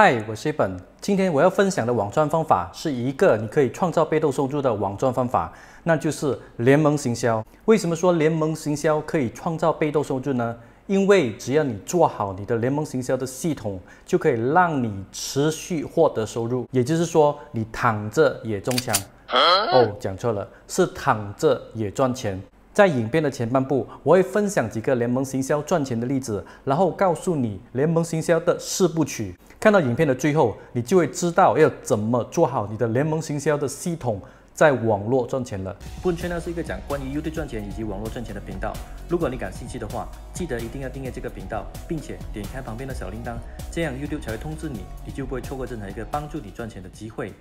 嗨，我是一本。今天我要分享的网赚方法是一个你可以创造被动收入的网赚方法，那就是联盟行销。为什么说联盟行销可以创造被动收入呢？因为只要你做好你的联盟行销的系统，就可以让你持续获得收入。也就是说，你躺着也中枪。哦，讲错了，是躺着也赚钱。在影片的前半部，我会分享几个联盟行销赚钱的例子，然后告诉你联盟行销的四部曲。看到影片的最后，你就会知道要怎么做好你的联盟行销的系统，在网络赚钱了。本缺呢是一个讲关于 YouTube 赚钱以及网络赚钱的频道，如果你感兴趣的话，记得一定要订阅这个频道，并且点开旁边的小铃铛，这样 YouTube 才会通知你，你就不会错过任何一个帮助你赚钱的机会。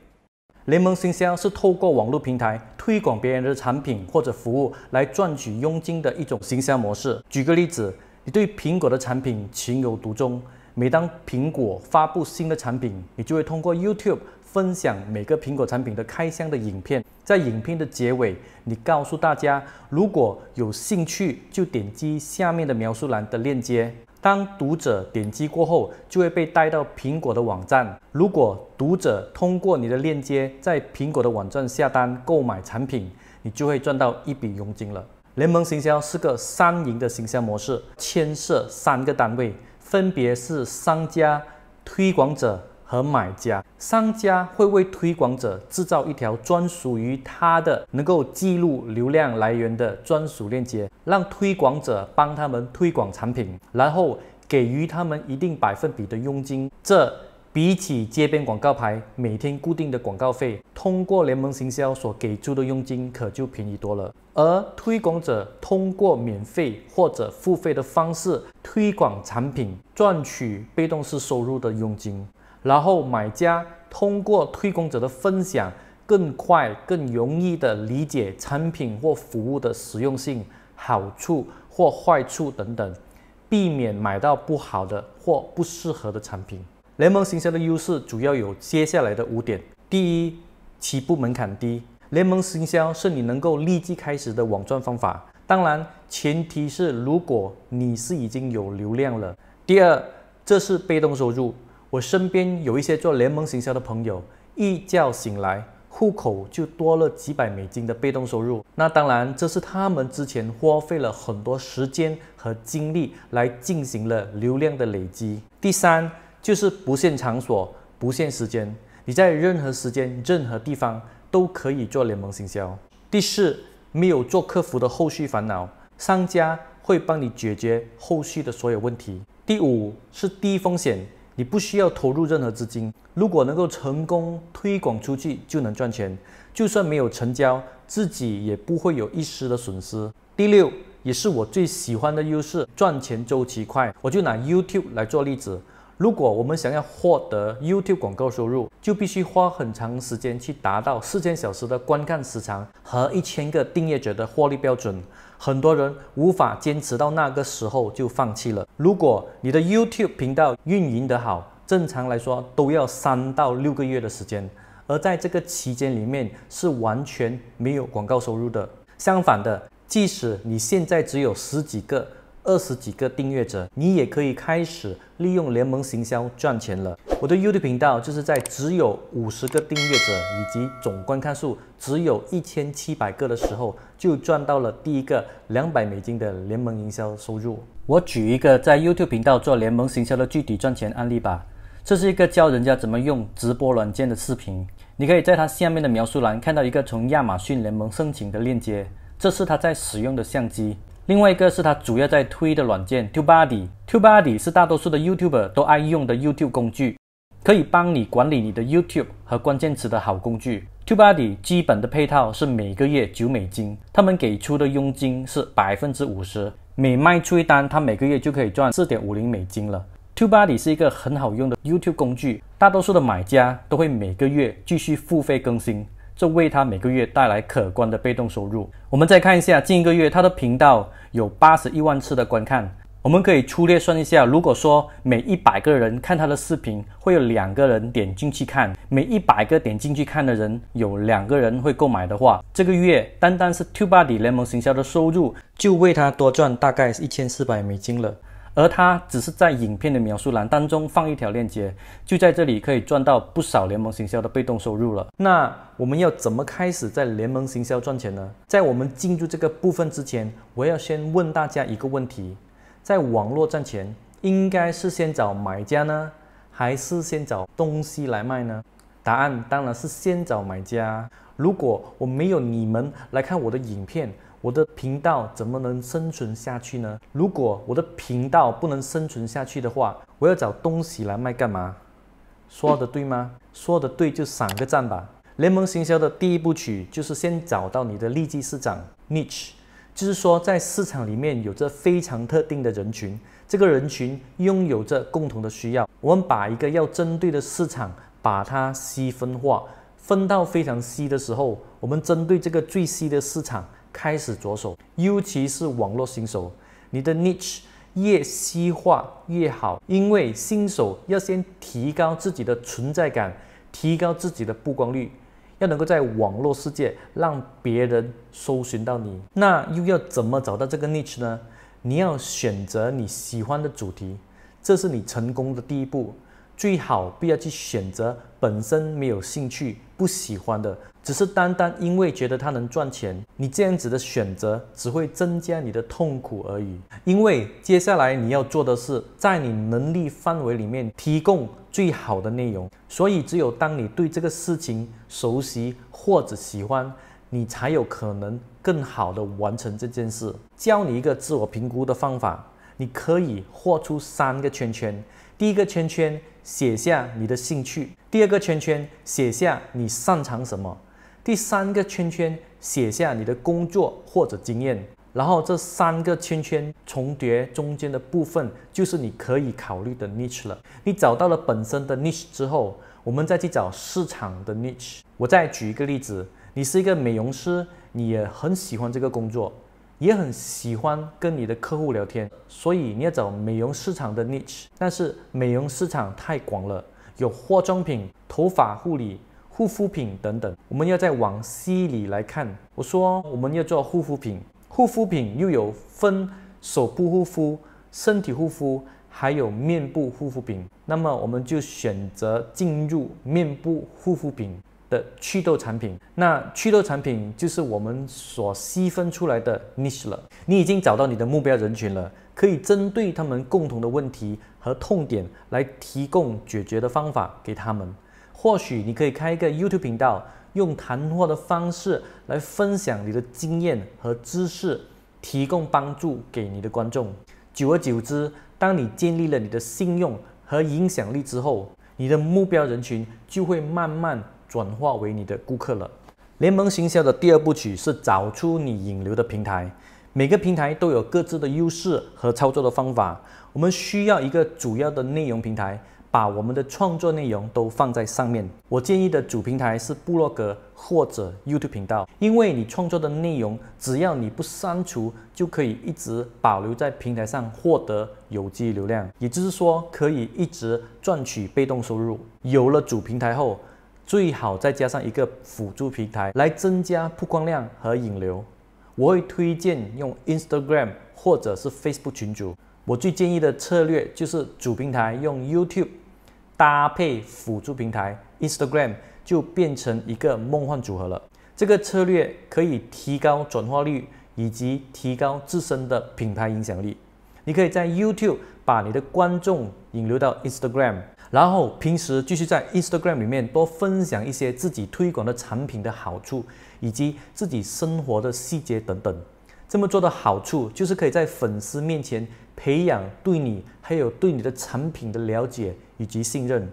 联盟行销是透过网络平台推广别人的产品或者服务来赚取佣金的一种行销模式。举个例子，你对苹果的产品情有独钟，每当苹果发布新的产品，你就会通过 YouTube 分享每个苹果产品的开箱的影片。在影片的结尾，你告诉大家，如果有兴趣就点击下面的描述栏的链接。当读者点击过后，就会被带到苹果的网站。如果读者通过你的链接在苹果的网站下单购买产品，你就会赚到一笔佣金了。联盟行销是个三赢的行销模式，牵涉三个单位，分别是商家、推广者。和买家，商家会为推广者制造一条专属于他的、能够记录流量来源的专属链接，让推广者帮他们推广产品，然后给予他们一定百分比的佣金。这比起街边广告牌每天固定的广告费，通过联盟行销所给出的佣金可就便宜多了。而推广者通过免费或者付费的方式推广产品，赚取被动式收入的佣金。然后买家通过推广者的分享，更快更容易的理解产品或服务的实用性、好处或坏处等等，避免买到不好的或不适合的产品。联盟行销的优势主要有接下来的五点：第一，起步门槛低，联盟行销是你能够立即开始的网赚方法，当然前提是如果你是已经有流量了。第二，这是被动收入。我身边有一些做联盟行销的朋友，一觉醒来，户口就多了几百美金的被动收入。那当然，这是他们之前花费了很多时间和精力来进行了流量的累积。第三，就是不限场所、不限时间，你在任何时间、任何地方都可以做联盟行销。第四，没有做客服的后续烦恼，商家会帮你解决后续的所有问题。第五，是低风险。你不需要投入任何资金，如果能够成功推广出去就能赚钱，就算没有成交，自己也不会有一丝的损失。第六，也是我最喜欢的优势，赚钱周期快。我就拿 YouTube 来做例子，如果我们想要获得 YouTube 广告收入，就必须花很长时间去达到四千小时的观看时长和一千个订阅者的获利标准。很多人无法坚持到那个时候就放弃了。如果你的 YouTube 频道运营得好，正常来说都要三到六个月的时间，而在这个期间里面是完全没有广告收入的。相反的，即使你现在只有十几个。二十几个订阅者，你也可以开始利用联盟行销赚钱了。我的 YouTube 频道就是在只有五十个订阅者以及总观看数只有一千七百个的时候，就赚到了第一个两百美金的联盟营销收入。我举一个在 YouTube 频道做联盟行销的具体赚钱案例吧。这是一个教人家怎么用直播软件的视频，你可以在它下面的描述栏看到一个从亚马逊联盟申请的链接。这是他在使用的相机。另外一个是他主要在推的软件 TubeBuddy，TubeBuddy 是大多数的 YouTuber 都爱用的 YouTube 工具，可以帮你管理你的 YouTube 和关键词的好工具。TubeBuddy 基本的配套是每个月九美金，他们给出的佣金是百分之五十，每卖出一单，他每个月就可以赚四点五零美金了。TubeBuddy 是一个很好用的 YouTube 工具，大多数的买家都会每个月继续付费更新。这为他每个月带来可观的被动收入。我们再看一下近一个月，他的频道有八十一万次的观看。我们可以粗略算一下，如果说每一百个人看他的视频，会有两个人点进去看；每一百个点进去看的人，有两个人会购买的话，这个月单单是 Tubebuddy 联盟行销的收入，就为他多赚大概一千四百美金了。而他只是在影片的描述栏当中放一条链接，就在这里可以赚到不少联盟行销的被动收入了。那我们要怎么开始在联盟行销赚钱呢？在我们进入这个部分之前，我要先问大家一个问题：在网络赚钱，应该是先找买家呢，还是先找东西来卖呢？答案当然是先找买家。如果我没有你们来看我的影片，我的频道怎么能生存下去呢？如果我的频道不能生存下去的话，我要找东西来卖干嘛？说的对吗？说的对就赏个赞吧。联盟行销的第一步曲就是先找到你的利基市场 （niche），就是说在市场里面有着非常特定的人群，这个人群拥有着共同的需要。我们把一个要针对的市场，把它细分化，分到非常细的时候，我们针对这个最细的市场。开始着手，尤其是网络新手，你的 niche 越细化越好，因为新手要先提高自己的存在感，提高自己的曝光率，要能够在网络世界让别人搜寻到你。那又要怎么找到这个 niche 呢？你要选择你喜欢的主题，这是你成功的第一步。最好不要去选择本身没有兴趣、不喜欢的，只是单单因为觉得它能赚钱，你这样子的选择只会增加你的痛苦而已。因为接下来你要做的是，在你能力范围里面提供最好的内容，所以只有当你对这个事情熟悉或者喜欢，你才有可能更好的完成这件事。教你一个自我评估的方法，你可以画出三个圈圈。第一个圈圈写下你的兴趣，第二个圈圈写下你擅长什么，第三个圈圈写下你的工作或者经验，然后这三个圈圈重叠中间的部分就是你可以考虑的 niche 了。你找到了本身的 niche 之后，我们再去找市场的 niche。我再举一个例子，你是一个美容师，你也很喜欢这个工作。也很喜欢跟你的客户聊天，所以你要找美容市场的 niche，但是美容市场太广了，有化妆品、头发护理、护肤品等等。我们要再往细里来看，我说我们要做护肤品，护肤品又有分手部护肤、身体护肤，还有面部护肤品。那么我们就选择进入面部护肤品。的祛痘产品，那祛痘产品就是我们所细分出来的 niche 了。你已经找到你的目标人群了，可以针对他们共同的问题和痛点来提供解决的方法给他们。或许你可以开一个 YouTube 频道，用谈话的方式来分享你的经验和知识，提供帮助给你的观众。久而久之，当你建立了你的信用和影响力之后，你的目标人群就会慢慢。转化为你的顾客了。联盟行销的第二步曲是找出你引流的平台，每个平台都有各自的优势和操作的方法。我们需要一个主要的内容平台，把我们的创作内容都放在上面。我建议的主平台是部落格或者 YouTube 频道，因为你创作的内容，只要你不删除，就可以一直保留在平台上获得有机流量，也就是说可以一直赚取被动收入。有了主平台后，最好再加上一个辅助平台来增加曝光量和引流。我会推荐用 Instagram 或者是 Facebook 群组。我最建议的策略就是主平台用 YouTube 搭配辅助平台 Instagram 就变成一个梦幻组合了。这个策略可以提高转化率以及提高自身的品牌影响力。你可以在 YouTube 把你的观众引流到 Instagram。然后平时继续在 Instagram 里面多分享一些自己推广的产品的好处，以及自己生活的细节等等。这么做的好处就是可以在粉丝面前培养对你还有对你的产品的了解以及信任，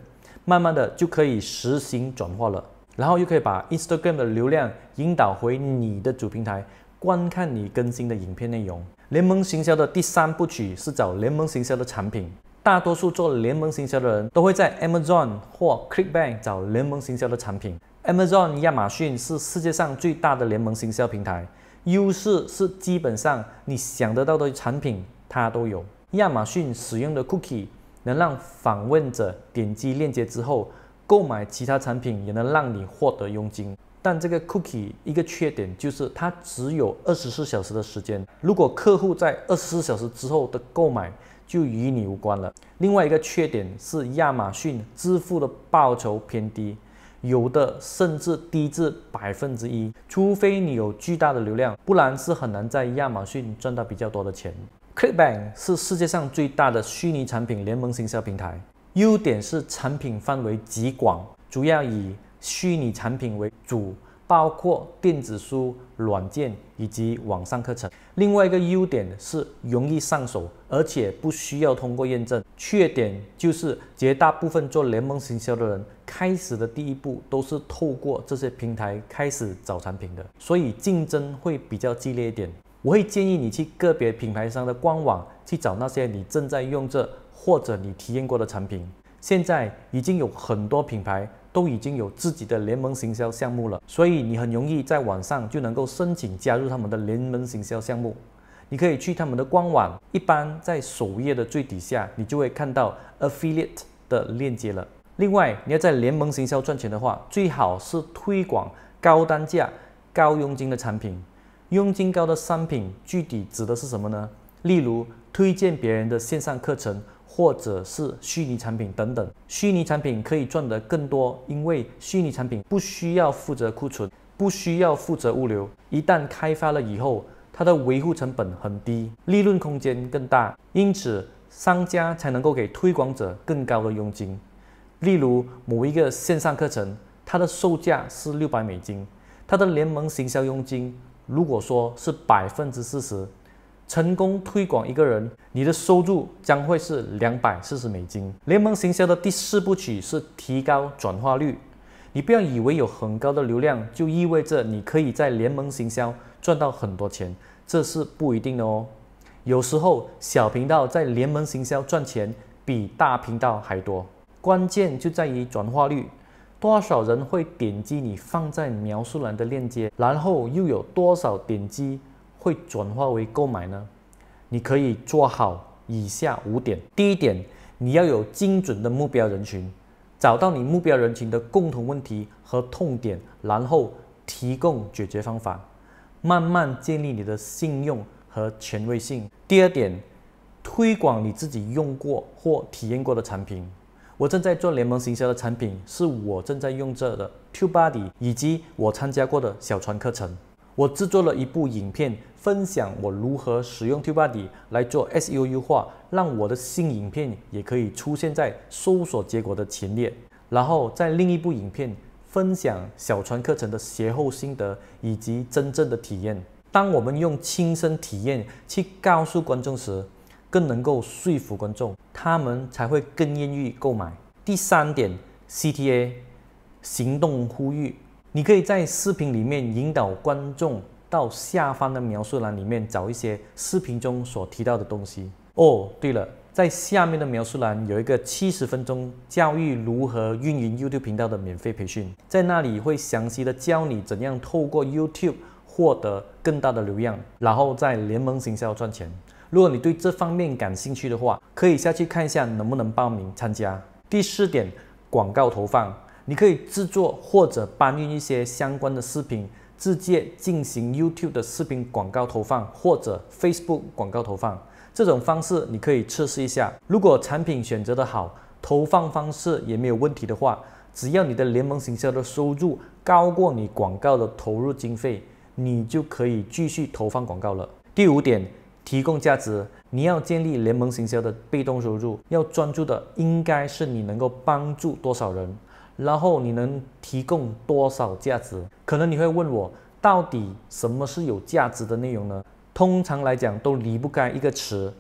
慢慢的就可以实行转化了。然后又可以把 Instagram 的流量引导回你的主平台，观看你更新的影片内容。联盟行销的第三部曲是找联盟行销的产品。大多数做联盟行销的人都会在 Amazon 或 ClickBank 找联盟行销的产品。Amazon 亚马逊是世界上最大的联盟行销平台，优势是基本上你想得到的产品它都有。亚马逊使用的 Cookie 能让访问者点击链接之后购买其他产品，也能让你获得佣金。但这个 Cookie 一个缺点就是它只有二十四小时的时间，如果客户在二十四小时之后的购买，就与你无关了。另外一个缺点是亚马逊支付的报酬偏低，有的甚至低至百分之一，除非你有巨大的流量，不然是很难在亚马逊赚到比较多的钱。ClickBank 是世界上最大的虚拟产品联盟行销平台，优点是产品范围极广，主要以虚拟产品为主。包括电子书、软件以及网上课程。另外一个优点是容易上手，而且不需要通过验证。缺点就是绝大部分做联盟行销的人，开始的第一步都是透过这些平台开始找产品的，所以竞争会比较激烈一点。我会建议你去个别品牌商的官网去找那些你正在用着或者你体验过的产品。现在已经有很多品牌。都已经有自己的联盟行销项目了，所以你很容易在网上就能够申请加入他们的联盟行销项目。你可以去他们的官网，一般在首页的最底下，你就会看到 affiliate 的链接了。另外，你要在联盟行销赚钱的话，最好是推广高单价、高佣金的产品。佣金高的商品具体指的是什么呢？例如推荐别人的线上课程。或者是虚拟产品等等，虚拟产品可以赚得更多，因为虚拟产品不需要负责库存，不需要负责物流，一旦开发了以后，它的维护成本很低，利润空间更大，因此商家才能够给推广者更高的佣金。例如某一个线上课程，它的售价是六百美金，它的联盟行销佣金如果说是百分之四十。成功推广一个人，你的收入将会是两百四十美金。联盟行销的第四步曲是提高转化率。你不要以为有很高的流量就意味着你可以在联盟行销赚到很多钱，这是不一定的哦。有时候小频道在联盟行销赚钱比大频道还多，关键就在于转化率。多少人会点击你放在描述栏的链接，然后又有多少点击？会转化为购买呢？你可以做好以下五点：第一点，你要有精准的目标人群，找到你目标人群的共同问题和痛点，然后提供解决方法，慢慢建立你的信用和权威性。第二点，推广你自己用过或体验过的产品。我正在做联盟行销的产品是我正在用着的 Two Body，以及我参加过的小船课程。我制作了一部影片，分享我如何使用 Tube Buddy 来做 SEO 优化，让我的新影片也可以出现在搜索结果的前列。然后在另一部影片分享小船课程的邂后心得以及真正的体验。当我们用亲身体验去告诉观众时，更能够说服观众，他们才会更愿意购买。第三点，CTA 行动呼吁。你可以在视频里面引导观众到下方的描述栏里面找一些视频中所提到的东西。哦，对了，在下面的描述栏有一个七十分钟教育如何运营 YouTube 频道的免费培训，在那里会详细的教你怎样透过 YouTube 获得更大的流量，然后在联盟行销赚钱。如果你对这方面感兴趣的话，可以下去看一下能不能报名参加。第四点，广告投放。你可以制作或者搬运一些相关的视频，直接进行 YouTube 的视频广告投放，或者 Facebook 广告投放。这种方式你可以测试一下。如果产品选择的好，投放方式也没有问题的话，只要你的联盟行销的收入高过你广告的投入经费，你就可以继续投放广告了。第五点，提供价值。你要建立联盟行销的被动收入，要专注的应该是你能够帮助多少人。然后你能提供多少价值？可能你会问我，到底什么是有价值的内容呢？通常来讲，都离不开一个词：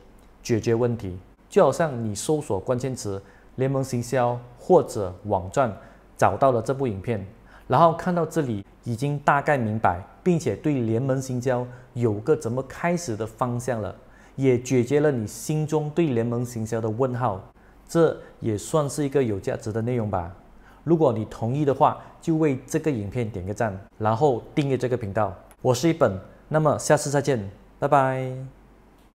解决问题。就好像你搜索关键词“联盟行销”或者“网站，找到了这部影片，然后看到这里，已经大概明白，并且对联盟行销有个怎么开始的方向了，也解决了你心中对联盟行销的问号。这也算是一个有价值的内容吧。如果你同意的话，就为这个影片点个赞，然后订阅这个频道。我是一本，那么下次再见，拜拜。